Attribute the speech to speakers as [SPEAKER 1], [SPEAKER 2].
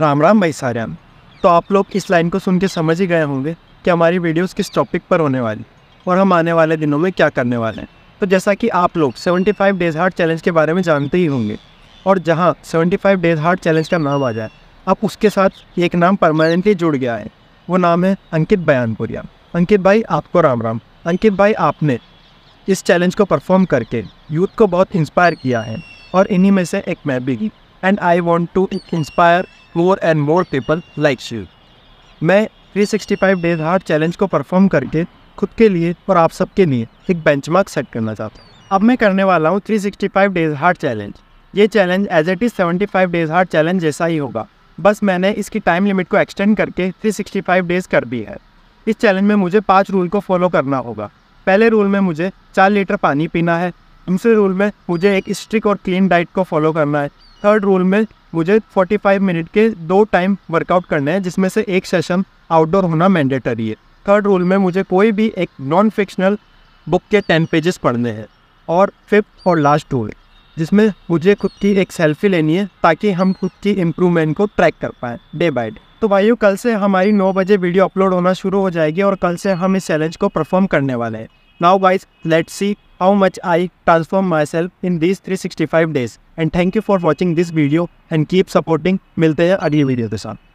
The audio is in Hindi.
[SPEAKER 1] राम राम भाई सारे हम तो आप लोग इस लाइन को सुन के समझ ही गए होंगे कि हमारी वीडियोस किस टॉपिक पर होने वाली और हम आने वाले दिनों में क्या करने वाले हैं तो जैसा कि आप लोग 75 डेज़ हार्ड चैलेंज के बारे में जानते ही होंगे और जहाँ 75 डेज़ हार्ड चैलेंज का नाम आ जाए अब उसके साथ एक नाम परमानेंटली जुड़ गया है वो नाम है अंकित बयानपुरिया अंकित भाई आपको राम राम अंकित भाई आपने इस चैलेंज को परफॉर्म करके यूथ को बहुत इंस्पायर किया है और इन्हीं में से एक मैं भी and I want to inspire more and more people like you मैं 365 डेज हार्ड चैलेंज को परफॉर्म करके खुद के लिए और आप सबके लिए एक बेंचमार्क सेट करना चाहता हूँ अब मैं करने वाला हूँ 365 डेज हार्ड चैलेंज ये challenge as it is 75 days hard challenge जैसा ही होगा बस मैंने इसकी टाइम लिमिट को एक्सटेंड करके 365 डेज कर दी है इस चैलेंज में मुझे पाँच रूल को फॉलो करना होगा पहले रूल में मुझे चार लीटर पानी पीना है दूसरे रूल में मुझे एक स्ट्रिक और क्लीन डाइट को फॉलो करना है थर्ड रूल में मुझे 45 मिनट के दो टाइम वर्कआउट करने हैं जिसमें से एक सेशन आउटडोर होना मैंडेटरी है थर्ड रूल में मुझे कोई भी एक नॉन फिक्शनल बुक के टेन पेजेस पढ़ने हैं और फिफ्थ और लास्ट रूल जिसमें मुझे खुद की एक सेल्फी लेनी है ताकि हम खुद की इम्प्रूवमेंट को ट्रैक कर पाएँ डे बाई डे तो भाई कल से हमारी नौ बजे वीडियो अपलोड होना शुरू हो जाएगी और कल से हम इस चैलेंज को परफॉर्म करने वाले हैं now guys let see how much I transform myself in these 365 days. And thank you for watching this video and keep supporting. Milte hain video ke saath.